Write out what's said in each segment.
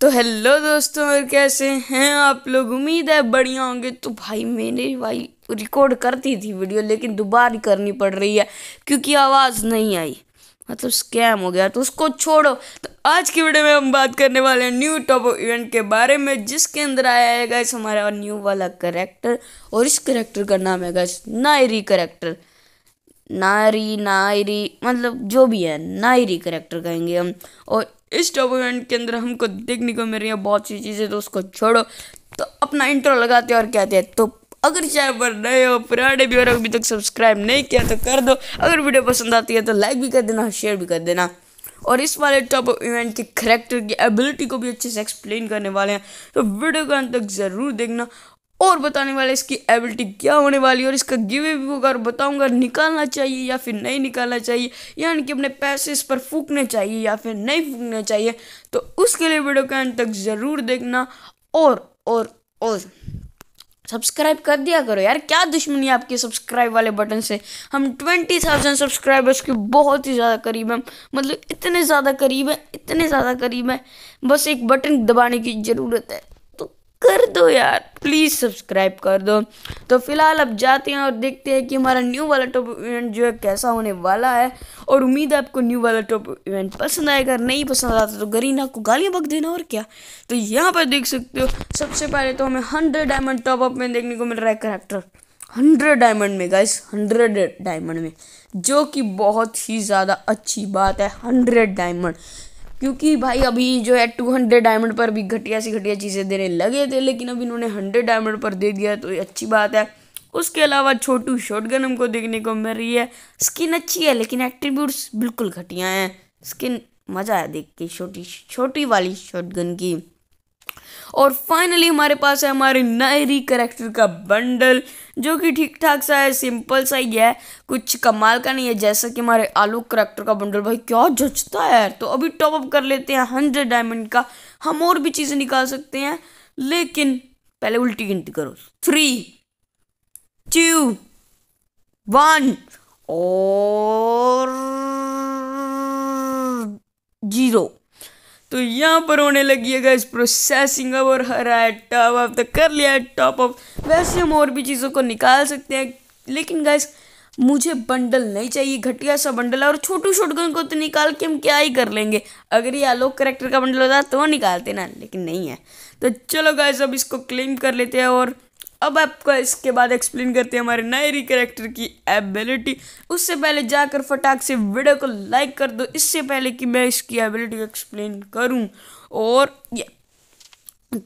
तो हेलो दोस्तों और कैसे हैं आप लोग उम्मीद है बढ़िया होंगे तो भाई मैंने भाई रिकॉर्ड करती थी वीडियो लेकिन दोबारा करनी पड़ रही है क्योंकि आवाज़ नहीं आई मतलब स्कैम हो गया तो उसको छोड़ो तो आज की वीडियो में हम बात करने वाले हैं न्यू टॉप इवेंट के बारे में जिसके अंदर आया है गैस हमारा न्यू वाला करेक्टर और इस करेक्टर का नाम है गैस नायरी करेक्टर नारी नायरी मतलब जो भी है नायरी करेक्टर कहेंगे हम और इस इवेंट के अंदर हमको देखने को मिल रही है बहुत सी चीज़ें तो उसको छोड़ो तो अपना इंट्रो लगाते और कहते हैं तो अगर चाहे पर नए हो पुराने भी और अभी तक सब्सक्राइब नहीं किया तो कर दो अगर वीडियो पसंद आती है तो लाइक भी कर देना शेयर भी कर देना और इस वाले टॉप इवेंट के करेक्टर की एबिलिटी को भी अच्छे से एक्सप्लेन करने वाले हैं तो वीडियो को अंत तक ज़रूर देखना और बताने वाले इसकी एबिलिटी क्या होने वाली है और इसका गिवे भी होगा और बताऊंगा निकालना चाहिए या फिर नहीं निकालना चाहिए यानी कि अपने पैसे इस पर फूकने चाहिए या फिर नहीं फूकने चाहिए तो उसके लिए वीडियो के अंत तक ज़रूर देखना और और और सब्सक्राइब कर दिया करो यार क्या दुश्मनी आपके सब्सक्राइब वाले बटन से हम ट्वेंटी थाउजेंड सब्सक्राइबर्स के बहुत ही ज़्यादा करीब हैं मतलब इतने ज़्यादा करीब हैं इतने ज़्यादा करीब हैं बस एक बटन दबाने की ज़रूरत है कर दो यार प्लीज़ सब्सक्राइब कर दो तो फिलहाल अब जाते हैं और देखते हैं कि हमारा न्यू वाला टॉप इवेंट जो है कैसा होने वाला है और उम्मीद है आपको न्यू वाला टॉप इवेंट पसंद आएगा अगर नहीं पसंद आता तो गरीना को गालियां बक देना और क्या तो यहाँ पर देख सकते हो सबसे पहले तो हमें हंड्रेड डायमंड टॉप अप में देखने को मिल रहा है करेक्टर हंड्रेड डायमंड में गाइस हंड्रेड डायमंड में जो कि बहुत ही ज़्यादा अच्छी बात है हंड्रेड डायमंड क्योंकि भाई अभी जो है टू हंड्रेड डायमंड पर भी घटिया सी घटिया चीज़ें देने लगे थे लेकिन अभी इन्होंने हंड्रेड डायमंड पर दे दिया तो ये अच्छी बात है उसके अलावा छोटू गन हमको देखने को मिल रही है स्किन अच्छी है लेकिन एट्रीब्यूट्स बिल्कुल घटिया हैं स्किन मज़ा है देख के छोटी छोटी वाली शॉटगन की और फाइनली हमारे पास है हमारे नए री करेक्टर का बंडल जो कि ठीक ठाक सा है सिंपल सा ही है कुछ कमाल का नहीं है जैसा कि हमारे आलू करेक्टर का बंडल भाई क्या जचता है तो अभी टॉप अप कर लेते हैं हंड्रेड डायमंड का हम और भी चीज़ें निकाल सकते हैं लेकिन पहले उल्टी गिनती करो थ्री टू वन और जीरो तो यहाँ पर होने लगी है गाइस प्रोसेसिंग अब और हरा है टॉप ऑफ द कर लिया है टॉप ऑफ वैसे हम और भी चीज़ों को निकाल सकते हैं लेकिन गाइस मुझे बंडल नहीं चाहिए घटिया सा बंडल है और छोटू शॉटगन को तो निकाल के हम क्या ही कर लेंगे अगर ये आलोक करेक्टर का बंडल होता तो निकालते ना लेकिन नहीं है तो चलो गाइस अब इसको क्लेम कर लेते हैं और अब आपको इसके बाद एक्सप्लेन करते हैं हमारे नए करेक्टर की एबिलिटी उससे पहले जाकर फटाक से वीडियो को लाइक कर दो इससे पहले कि मैं इसकी एबिलिटी एक्सप्लेन करूं और ये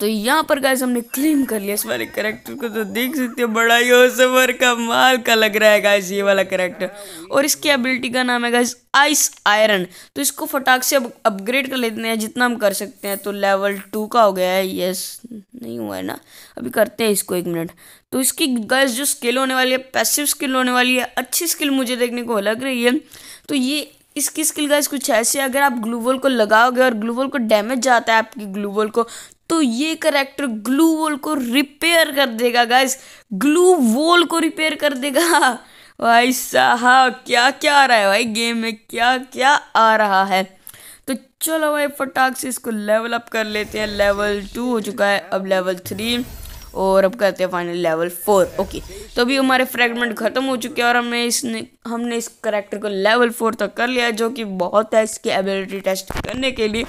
तो यहाँ पर गाइस हमने क्लेम कर लिया इस वाले करेक्टर को तो देख सकते हो बड़ा ही सफर का माल का लग रहा है गाइस ये वाला करेक्टर और इसकी एबिलिटी का नाम है गाइस आइस आयरन तो इसको फटाक से अब अपग्रेड कर लेते हैं जितना हम कर सकते हैं तो लेवल टू का हो गया है यस नहीं हुआ है ना अभी करते हैं इसको एक मिनट तो इसकी गाइस जो स्किल होने वाली है पैसिव स्किल होने वाली है अच्छी स्किल मुझे देखने को लग रही है तो ये इसकी स्किल गाइस कुछ ऐसी अगर आप ग्लूवल को लगाओगे और ग्लूवल को डैमेज जाता है आपकी ग्लूवल को तो ये करेक्टर ग्लू वॉल को रिपेयर कर देगा गाइस ग्लू वॉल को रिपेयर कर देगा भाई साहब क्या क्या आ रहा है भाई गेम में क्या क्या आ रहा है तो चलो भाई फटाक से इसको लेवल अप कर लेते हैं लेवल टू हो चुका है अब लेवल थ्री और अब करते हैं फाइनल लेवल फोर ओके तो अभी हमारे फ्रेगमेंट ख़त्म हो चुके हैं और हमने इसने हमने इस करेक्टर को लेवल फोर तक कर लिया जो कि बहुत है इसकी एबिलिटी टेस्ट करने के लिए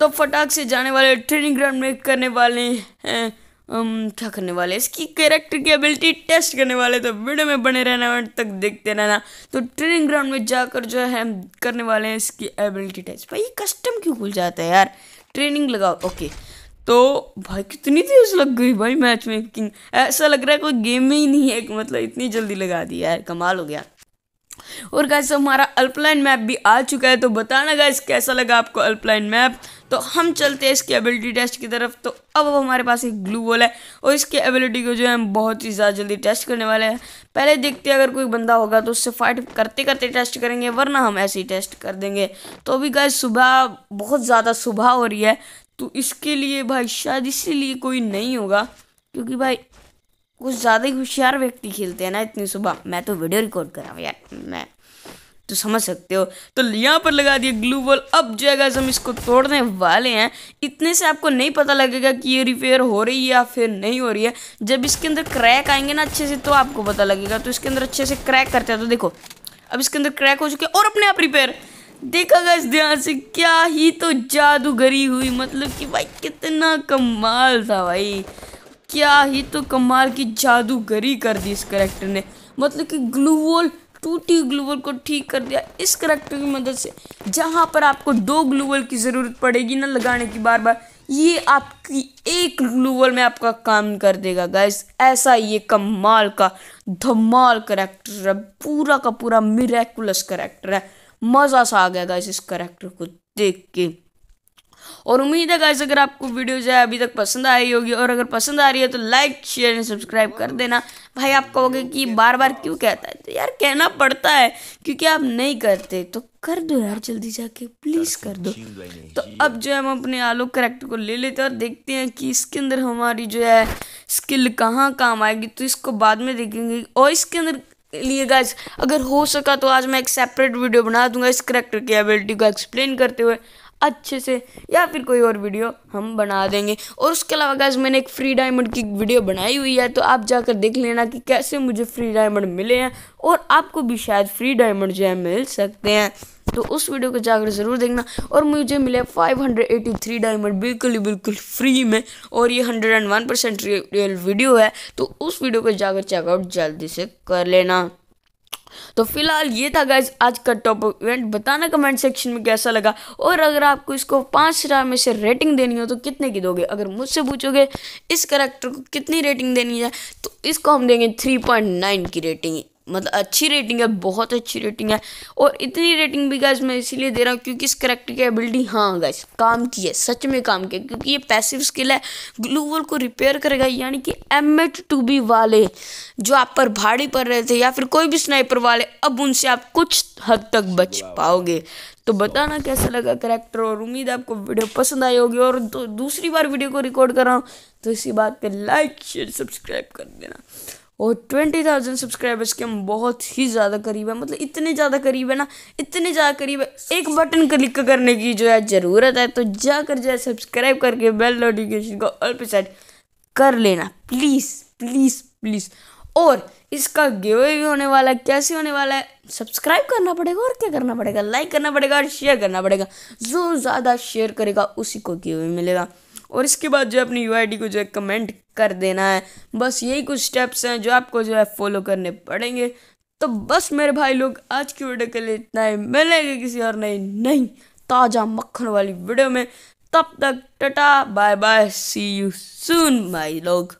तो फटाक से जाने वाले ट्रेनिंग ग्राउंड में करने वाले हैं हम क्या करने वाले इसकी कैरेक्टर की एबिलिटी टेस्ट करने वाले तो वीडियो में बने रहना और तक देखते रहना तो ट्रेनिंग ग्राउंड में जाकर जो है हम करने वाले हैं इसकी एबिलिटी टेस्ट भाई कस्टम क्यों खुल जाता है यार ट्रेनिंग लगाओ ओके तो भाई कितनी तेज लग गई भाई मैच मेकिंग ऐसा लग रहा है कोई गेम में ही नहीं है मतलब इतनी जल्दी लगा दी यार कमाल हो गया और गैस हमारा अल्पलाइन मैप भी आ चुका है तो बताना गैस कैसा लगा आपको अल्पलाइन मैप तो हम चलते हैं इसकी एबिलिटी टेस्ट की तरफ तो अब हमारे पास एक ग्लू वॉल है और इसके एबिलिटी को जो है हम बहुत ही ज़्यादा जल्दी टेस्ट करने वाले हैं पहले देखते हैं अगर कोई बंदा होगा तो उससे फाइट करते करते टेस्ट करेंगे वरना हम ऐसे ही टेस्ट कर देंगे तो अभी गैस सुबह बहुत ज़्यादा सुबह हो रही है तो इसके लिए भाई शायद इसीलिए कोई नहीं होगा क्योंकि भाई कुछ ज़्यादा ही होशियार व्यक्ति खेलते हैं ना इतनी सुबह मैं तो वीडियो रिकॉर्ड कर रहा हूँ यार मैं तो समझ सकते हो तो यहाँ पर लगा दिया ग्लू वॉल अब जाएगा हम इसको तोड़ने वाले हैं इतने से आपको नहीं पता लगेगा कि ये रिपेयर हो रही है या फिर नहीं हो रही है जब इसके अंदर क्रैक आएंगे ना अच्छे से तो आपको पता लगेगा तो इसके अंदर अच्छे से क्रैक करते हैं तो देखो अब इसके अंदर क्रैक हो चुके और अपने आप रिपेयर देखा गया इस ध्यान से क्या ही तो जादूगरी हुई मतलब कि भाई कितना कमाल था भाई क्या ही तो कमाल की जादूगरी कर दी इस करेक्टर ने मतलब कि ग्लूवल टूटी ग्लूवल को ठीक कर दिया इस करेक्टर की मदद से जहाँ पर आपको दो ग्लूवल की ज़रूरत पड़ेगी ना लगाने की बार बार ये आपकी एक ग्लूवल में आपका काम कर देगा गैस ऐसा ये कमाल का धमाल करेक्टर है पूरा का पूरा मिरेकुलस करेक्टर है मज़ा सा आ गया गैस इस करेक्टर को देख के और उम्मीद है गाइस अगर आपको वीडियो जो है अभी तक पसंद आई होगी और अगर पसंद आ रही है तो लाइक शेयर एंड सब्सक्राइब कर देना भाई आप कहोगे कि बार बार क्यों कहता है तो यार कहना पड़ता है क्योंकि आप नहीं करते तो कर दो यार जल्दी जाके प्लीज़ कर दो तो अब जो है हम अपने आलोक करेक्टर को ले लेते हैं और देखते हैं कि इसके अंदर हमारी जो है स्किल कहाँ काम आएगी तो इसको बाद में देखेंगे और इसके अंदर लिए गाइज अगर हो सका तो आज मैं एक सेपरेट वीडियो बना दूंगा इस करेक्टर की एबिलिटी को एक्सप्लेन करते हुए अच्छे से या फिर कोई और वीडियो हम बना देंगे और उसके अलावा गैस मैंने एक फ्री डायमंड की वीडियो बनाई हुई है तो आप जाकर देख लेना कि कैसे मुझे फ्री डायमंड मिले हैं और आपको भी शायद फ्री डायमंड जो है मिल सकते हैं तो उस वीडियो को जाकर ज़रूर देखना और मुझे मिले 583 डायमंड बिल्कुल ही बिल्कुल फ्री में और ये 101 परसेंट रियल वीडियो है तो उस वीडियो को जाकर चेकआउट जल्दी से कर लेना तो फिलहाल ये था गाइज आज का टॉपिक इवेंट बताना कमेंट सेक्शन में कैसा लगा और अगर आपको इसको पाँच स्टार में से रेटिंग देनी हो तो कितने की दोगे अगर मुझसे पूछोगे इस करेक्टर को कितनी रेटिंग देनी है तो इसको हम देंगे थ्री पॉइंट नाइन की रेटिंग मतलब अच्छी रेटिंग है बहुत अच्छी रेटिंग है और इतनी रेटिंग भी गैस मैं इसीलिए दे रहा हूँ क्योंकि इस करेक्टर की एबिलिटी हाँ गैस काम की है सच में काम किया क्योंकि ये पैसिव स्किल है ग्लू वॉल को रिपेयर करेगा यानी कि एम एच टू बी वाले जो आप पर भाड़ी पड़ रहे थे या फिर कोई भी स्नाइपर वाले अब उनसे आप कुछ हद तक बच पाओगे तो बताना कैसा लगा करेक्टर और उम्मीद है आपको वीडियो पसंद आई होगी और दूसरी बार वीडियो को रिकॉर्ड कर रहा हूँ तो इसी बात पे लाइक शेयर सब्सक्राइब कर देना और ट्वेंटी थाउजेंड सब्सक्राइबर्स के हम बहुत ही ज़्यादा करीब है मतलब इतने ज़्यादा करीब है ना इतने ज़्यादा करीब है एक बटन क्लिक करने की जो है ज़रूरत है तो जाकर जो है सब्सक्राइब करके बेल नोटिफिकेशन को ऑल पे सेट कर लेना प्लीज़ प्लीज़ प्लीज़ और इसका गेवे भी होने वाला है कैसे होने वाला है सब्सक्राइब करना पड़ेगा और क्या करना पड़ेगा लाइक करना पड़ेगा और शेयर करना पड़ेगा जो ज़्यादा शेयर करेगा उसी को गेवे मिलेगा और इसके बाद जो है अपनी यू को जो है कमेंट कर देना है बस यही कुछ स्टेप्स हैं जो आपको जो है फॉलो करने पड़ेंगे तो बस मेरे भाई लोग आज की वीडियो के लिए इतना ही मिलेंगे किसी और नई नहीं ताज़ा मक्खन वाली वीडियो में तब तक tata bye bye see you soon my लोग